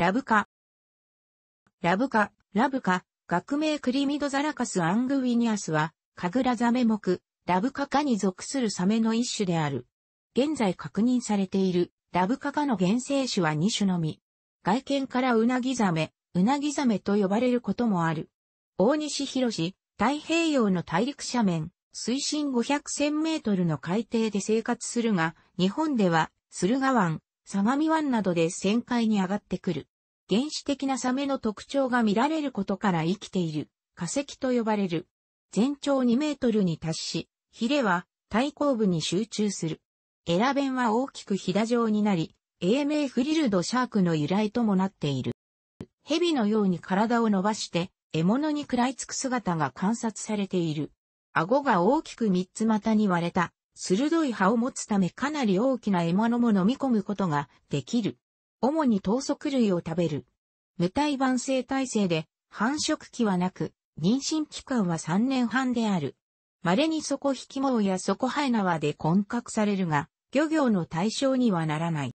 ラブカ。ラブカ、ラブカ、学名クリミドザラカスアングウィニアスは、カグラザメ目、ラブカカに属するサメの一種である。現在確認されている、ラブカカの原生種は2種のみ。外見からウナギザメ、ウナギザメと呼ばれることもある。大西博士、太平洋の大陸斜面、水深500メートルの海底で生活するが、日本では、駿河湾、相模湾などで旋回に上がってくる。原始的なサメの特徴が見られることから生きている化石と呼ばれる。全長2メートルに達し、ヒレは対抗部に集中する。エラベンは大きくひだ状になり、英名フリルドシャークの由来ともなっている。蛇のように体を伸ばして、獲物に食らいつく姿が観察されている。顎が大きく三つ股に割れた、鋭い歯を持つためかなり大きな獲物も飲み込むことができる。主に糖足類を食べる。無体盤性体制で、繁殖期はなく、妊娠期間は3年半である。稀に底引き網や底生え縄で混獲されるが、漁業の対象にはならない。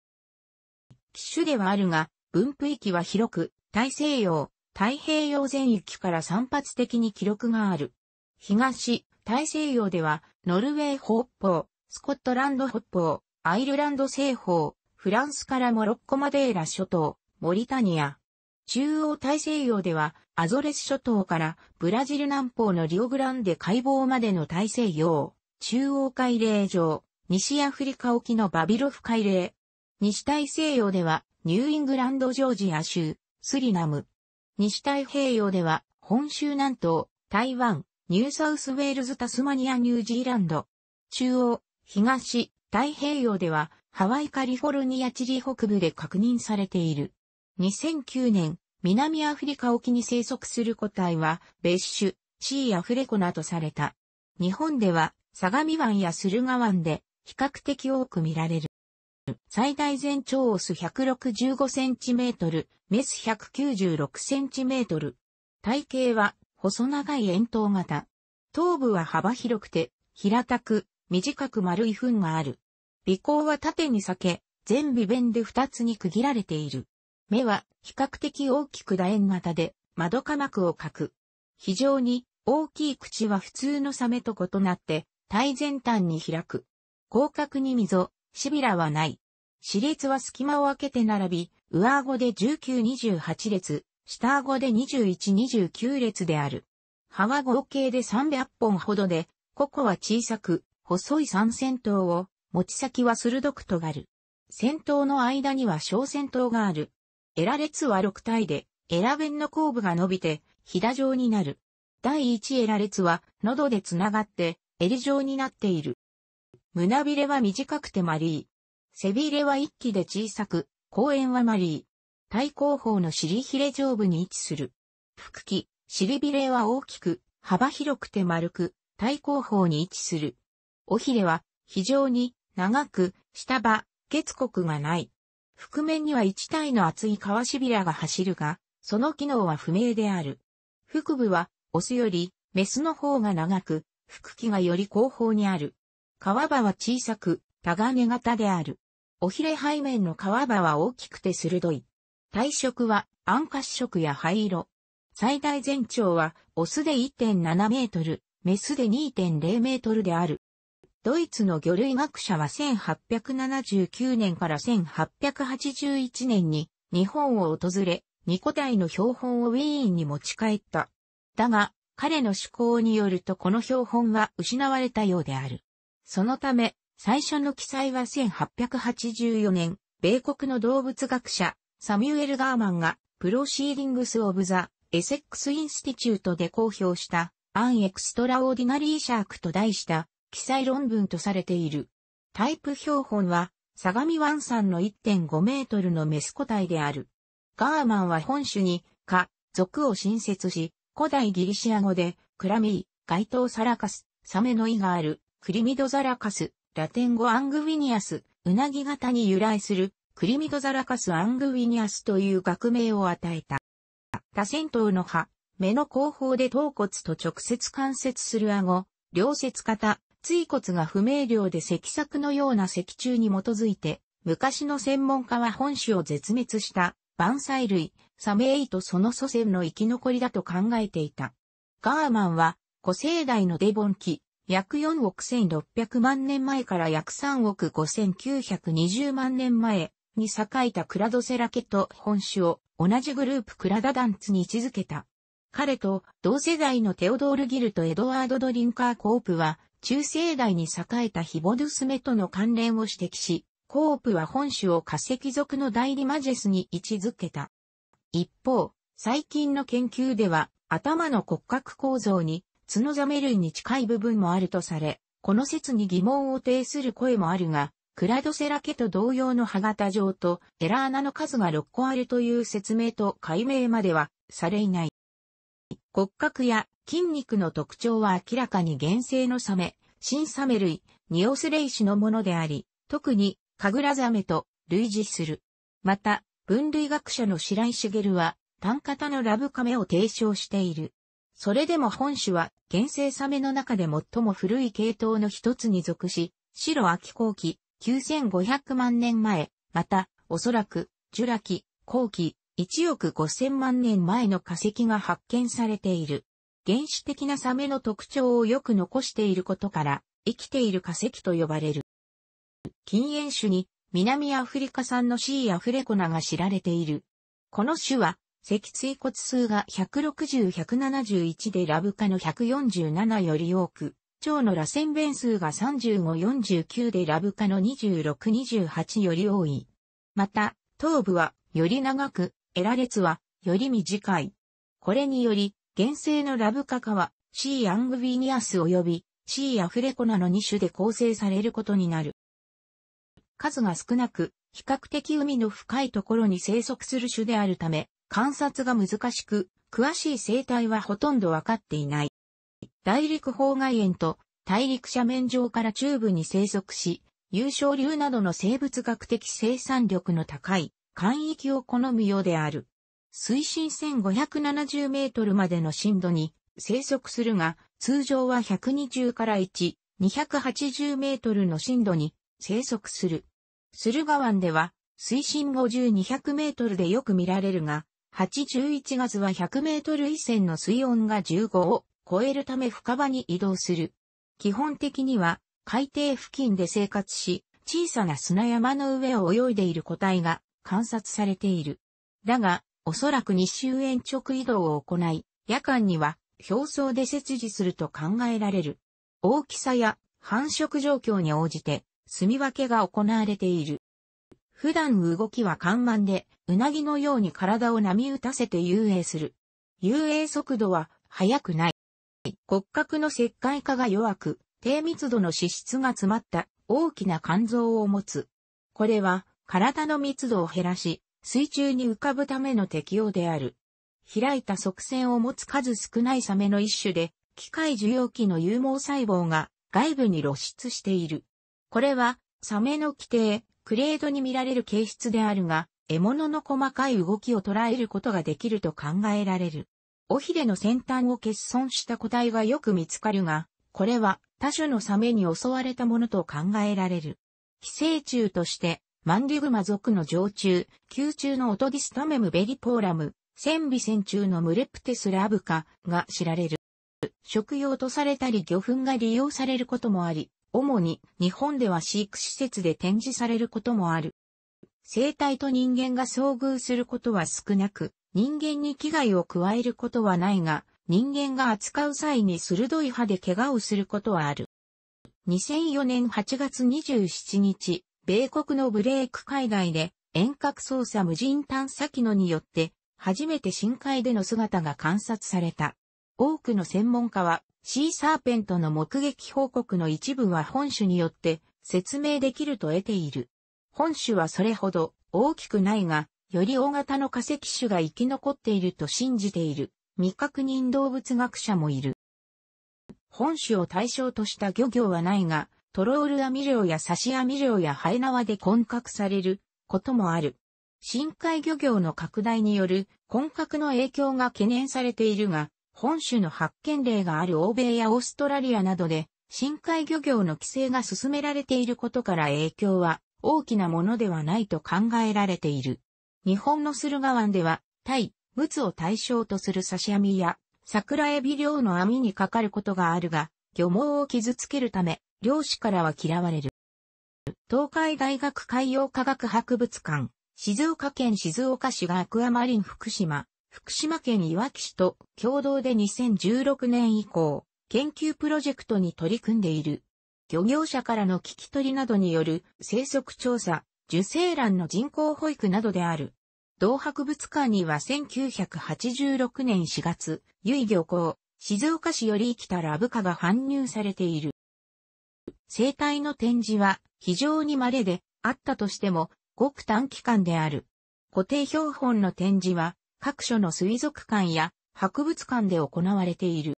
機種ではあるが、分布域は広く、大西洋、太平洋全域から散発的に記録がある。東、大西洋では、ノルウェー北方、スコットランド北方、アイルランド西方、フランスからモロッコマデーラ諸島、モリタニア。中央大西洋では、アゾレス諸島からブラジル南方のリオグランデ海防までの大西洋、中央海嶺上、西アフリカ沖のバビロフ海嶺。西大西洋では、ニューイングランドジョージア州、スリナム。西太平洋では、本州南東、台湾、ニューサウスウェールズタスマニアニュージーランド。中央、東、太平洋では、ハワイカリフォルニアチリ北部で確認されている。2009年、南アフリカ沖に生息する個体は別種、シーアフレコなどされた。日本では、相模湾や駿河湾で比較的多く見られる。最大全長オス165センチメートル、メス196センチメートル。体型は細長い円筒型。頭部は幅広くて、平たく、短く丸い糞がある。鼻孔は縦に裂け、全尾弁で二つに区切られている。目は比較的大きく楕円型で、窓科膜を描く。非常に大きい口は普通のサメと異なって、体前端に開く。広角に溝、しびらはない。歯列は隙間を開けて並び、上顎で1928列、下顎で2129列である。歯は合計で300本ほどで、ここは小さく、細い三線頭を持ち先は鋭く尖る。先頭の間には小先頭がある。エラ列は6体で、エラ弁の後部が伸びて、ひだ状になる。第1エラ列は、喉でつながって、襟状になっている。胸びれは短くてマリー。背びれは一気で小さく、後円はマリー。対後方の尻ひれ上部に位置する。腹気、尻びれは大きく、幅広くて丸く、対後方に位置する。尾ひれは、非常に長く、下場、月国がない。覆面には一体の厚い皮しびらが走るが、その機能は不明である。腹部は、オスより、メスの方が長く、腹器がより後方にある。皮場は小さく、タガネ型である。おひれ背面の皮場は大きくて鋭い。体色は、暗褐色や灰色。最大全長は、オスで1.7メートル、メスで2.0メートルである。ドイツの魚類学者は1879年から1881年に日本を訪れ、ニコ体の標本をウィーンに持ち帰った。だが、彼の思考によるとこの標本は失われたようである。そのため、最初の記載は1884年、米国の動物学者、サミュエル・ガーマンが、プロシーディングス・オブ・ザ・エセックス・インスティチュートで公表した、アン・エクストラ・オーディナリー・シャークと題した記載論文とされている。タイプ標本は、相模湾山の1.5メートルのメス個体である。ガーマンは本種に、か、属を新設し、古代ギリシア語で、クラミー、街頭サラカス、サメの意がある、クリミドザラカス、ラテン語アングウィニアス、ウナギ型に由来する、クリミドザラカスアングウィニアスという学名を与えた。多戦闘の葉、目の後方で頭骨と直接関節する顎、両節型、椎骨が不明瞭で石作のような石柱に基づいて、昔の専門家は本種を絶滅した万歳類、サメエイとその祖先の生き残りだと考えていた。ガーマンは、古生代のデボン期、約4億1600万年前から約3億5920万年前に栄えたクラドセラケと本種を同じグループクラダダンツに位置づけた。彼と同世代のテオドール・ギルとエドワード・ドリンカー・コープは中世代に栄えたヒボドゥスメとの関連を指摘し、コープは本種を化石属の代理マジェスに位置づけた。一方、最近の研究では、頭の骨格構造に、ツノザメ類に近い部分もあるとされ、この説に疑問を呈する声もあるが、クラドセラ家と同様の歯型状とエラ穴の数が6個あるという説明と解明まではされいない。骨格や筋肉の特徴は明らかに原生のサメ、新サメ類、ニオスレイ種のものであり、特にカグラザメと類似する。また、分類学者の白井ルは、単型のラブカメを提唱している。それでも本種は、原生サメの中で最も古い系統の一つに属し、白秋後期、9500万年前、また、おそらく、ジュラ紀、後期、1億5000万年前の化石が発見されている。原始的なサメの特徴をよく残していることから、生きている化石と呼ばれる。禁煙種に南アフリカ産のシーアフレコナが知られている。この種は、脊椎骨数が160-171でラブ科の147より多く、腸の螺旋弁数が35-49でラブ科の26-28より多い。また、頭部はより長く、得ら列は、より短い。これにより、現世のラブカカは、C アングビニアス及び C アフレコナの2種で構成されることになる。数が少なく、比較的海の深いところに生息する種であるため、観察が難しく、詳しい生態はほとんどわかっていない。大陸方外縁と大陸斜面上から中部に生息し、有勝流などの生物学的生産力の高い海域を好むようである。水深1570メートルまでの深度に生息するが、通常は120から1、280メートルの深度に生息する。駿河湾では水深50、200メートルでよく見られるが、81月は100メートル以前の水温が15を超えるため深場に移動する。基本的には海底付近で生活し、小さな砂山の上を泳いでいる個体が観察されている。だが、おそらく日周延直移動を行い、夜間には表層で切除すると考えられる。大きさや繁殖状況に応じて、住み分けが行われている。普段動きは緩慢で、うなぎのように体を波打たせて遊泳する。遊泳速度は速くない。骨格の石灰化が弱く、低密度の脂質が詰まった大きな肝臓を持つ。これは体の密度を減らし、水中に浮かぶための適用である。開いた側線を持つ数少ないサメの一種で、機械受容器の有毛細胞が外部に露出している。これは、サメの規定、クレードに見られる形質であるが、獲物の細かい動きを捉えることができると考えられる。尾ひれの先端を欠損した個体はよく見つかるが、これは他種のサメに襲われたものと考えられる。寄生虫としてマンディグマ族の常中、宮中のオトディスタメムベリポーラム、千尾線中のムレプテスラブカが知られる。食用とされたり魚粉が利用されることもあり、主に日本では飼育施設で展示されることもある。生態と人間が遭遇することは少なく、人間に危害を加えることはないが、人間が扱う際に鋭い歯で怪我をすることはある。2004年8月27日、米国のブレーク海外で遠隔操作無人探査機のによって初めて深海での姿が観察された。多くの専門家はシーサーペントの目撃報告の一部は本種によって説明できると得ている。本種はそれほど大きくないが、より大型の化石種が生き残っていると信じている未確認動物学者もいる。本種を対象とした漁業はないが、トロール網漁や刺し網漁やハエ縄で混獲されることもある。深海漁業の拡大による混獲の影響が懸念されているが、本種の発見例がある欧米やオーストラリアなどで、深海漁業の規制が進められていることから影響は大きなものではないと考えられている。日本の駿河湾では、タイ、ムツを対象とする刺し網や、桜エビ漁の網にかかることがあるが、漁網を傷つけるため、漁師からは嫌われる。東海大学海洋科学博物館、静岡県静岡市がアクアマリン福島、福島県いわき市と共同で2016年以降、研究プロジェクトに取り組んでいる。漁業者からの聞き取りなどによる生息調査、受精卵の人工保育などである。同博物館には1986年4月、由井漁港、静岡市より生きたラブカが搬入されている。生態の展示は非常に稀であったとしても、ごく短期間である。固定標本の展示は各所の水族館や博物館で行われている。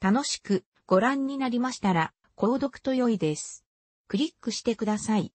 楽しくご覧になりましたら、購読と良いです。クリックしてください。